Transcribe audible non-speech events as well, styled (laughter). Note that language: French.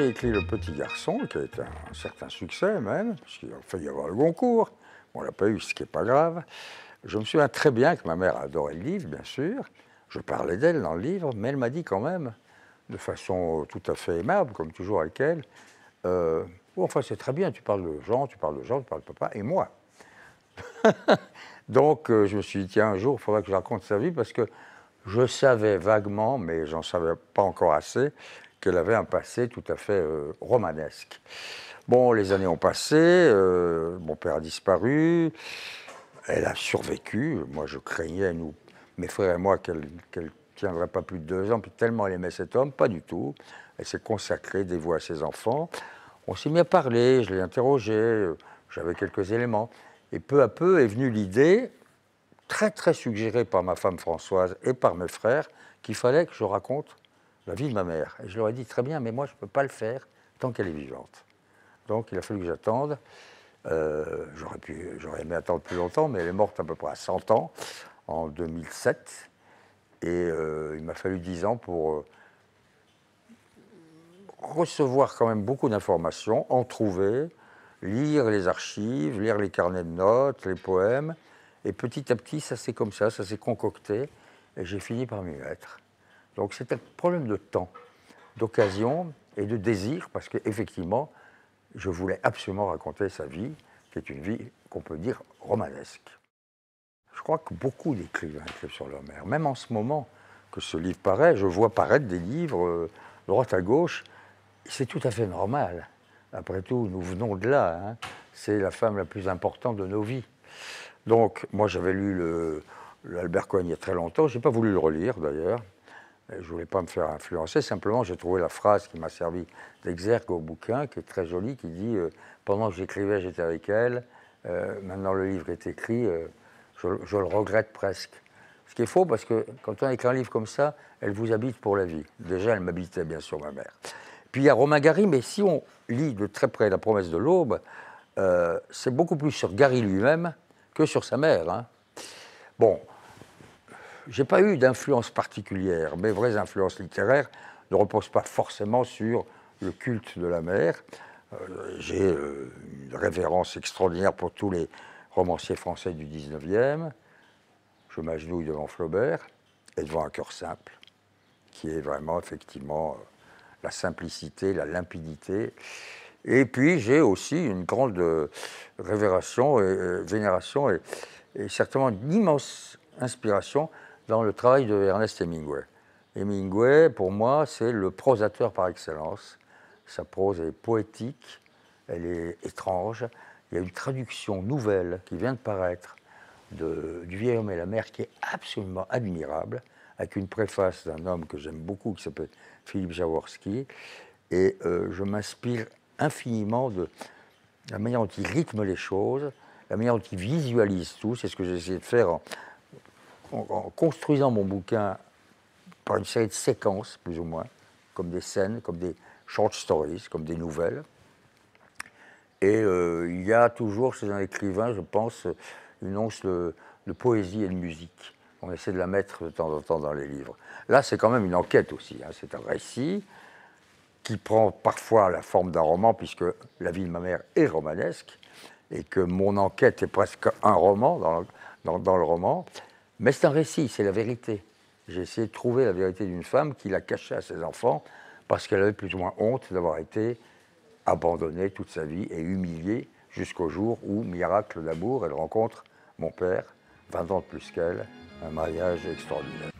j'ai écrit Le Petit Garçon, qui a été un, certain succès même, parce qu'il a fait y avoir le Goncourt, on l'a pas eu, ce qui n'est pas grave, je me souviens très bien que ma mère adorait le livre, bien sûr. Je parlais d'elle dans le livre, mais elle m'a dit quand même, de façon tout à fait aimable, comme toujours avec elle, euh, enfin c'est très bien, tu parles de Jean, tu parles de Jean, tu parles de papa, et moi. (laughs) Donc euh, je me suis dit, tiens, un jour, il faudra que je raconte sa vie, parce que je savais vaguement, mais j'en savais pas encore assez, qu'elle avait un passé tout à fait euh, romanesque. Bon, les années ont passé, euh, mon père a disparu, elle a survécu. Moi, je craignais, nous, mes frères et moi, qu'elle ne tiendrait pas plus de deux ans, puis tellement elle aimait cet homme, pas du tout. Elle s'est consacrée, dévouée à ses enfants. On s'est mis à parler, je l'ai interrogée, euh, j'avais quelques éléments. Et peu à peu est venue l'idée, très très suggérée par ma femme Françoise et par mes frères, qu'il fallait que je raconte la vie de ma mère. Et je leur ai dit, très bien, mais moi, je ne peux pas le faire tant qu'elle est vivante. Donc, il a fallu que j'attende. Euh, j'aurais, aimé attendre plus longtemps, mais elle est morte à peu près à 100 ans, en 2007. Et euh, il m'a fallu 10 ans pour euh, recevoir quand même beaucoup d'informations, en trouver, lire les archives, lire les carnets de notes, les poèmes. Et petit à petit, ça s'est comme ça, ça s'est concocté. Et j'ai fini par m'y mettre. Donc c'est un problème de temps, d'occasion et de désir, parce qu'effectivement, je voulais absolument raconter sa vie, qui est une vie qu'on peut dire romanesque. Je crois que beaucoup d'écrivains écrivent sur leur mère. Même en ce moment que ce livre paraît, je vois paraître des livres euh, droite à gauche. C'est tout à fait normal. Après tout, nous venons de là. Hein. C'est la femme la plus importante de nos vies. Donc, moi, j'avais lu l'Albert Cohen il y a très longtemps. Je n'ai pas voulu le relire, d'ailleurs je ne voulais pas me faire influencer, simplement j'ai trouvé la phrase qui m'a servi d'exergue au bouquin, qui est très jolie, qui dit euh, Pendant que j'écrivais, j'étais avec elle, euh, maintenant le livre est écrit, euh, je, le regrette presque. Ce qui est faux, parce que quand on écrit un livre comme ça, elle vous habite pour la vie. Déjà, elle m'habitait, bien sûr, ma mère. Puis il y a Romain Gary, mais si on lit de très près La promesse de l'aube, c'est beaucoup plus sur Gary lui-même que sur sa mère. Hein. Bon, j'ai pas eu d'influence particulière. Mes vraies influences littéraires ne reposent pas forcément sur le culte de la mer. Euh, j'ai euh, une révérence extraordinaire pour tous les romanciers français du 19e. Je m'agenouille devant Flaubert et devant un cœur simple, qui est vraiment effectivement euh, la simplicité, la limpidité. Et puis j'ai aussi une grande révération et, vénération et, certainement une immense inspiration dans le travail de Ernest Hemingway. Hemingway, pour moi, c'est le prosateur par excellence. Sa prose est poétique, elle est étrange. Il y a une traduction nouvelle qui vient de paraître de, du vieil homme et la mer qui est absolument admirable, avec une préface d'un homme que j'aime beaucoup qui s'appelle Philippe Jaworski. Et euh, je m'inspire infiniment de la manière dont il rythme les choses, la manière dont il visualise tout. C'est ce que j'ai essayé de faire en, en, construisant mon bouquin par une série de séquences, plus ou moins, comme des scènes, comme des short stories, comme des nouvelles. Et euh, il y a toujours chez un écrivain, je pense, une once de, poésie et de musique. On essaie de la mettre de temps en temps dans les livres. Là, c'est quand même une enquête aussi. Hein. C'est un récit qui prend parfois la forme d'un roman, puisque la vie de ma mère est romanesque, et que mon enquête est presque un roman dans le roman. Mais c'est un récit, c'est la vérité. J'ai essayé de trouver la vérité d'une femme qui la cachée à ses enfants parce qu'elle avait plus ou moins honte d'avoir été abandonnée toute sa vie et humiliée jusqu'au jour où, miracle d'amour, elle rencontre mon père, 20 ans de plus qu'elle, un mariage extraordinaire.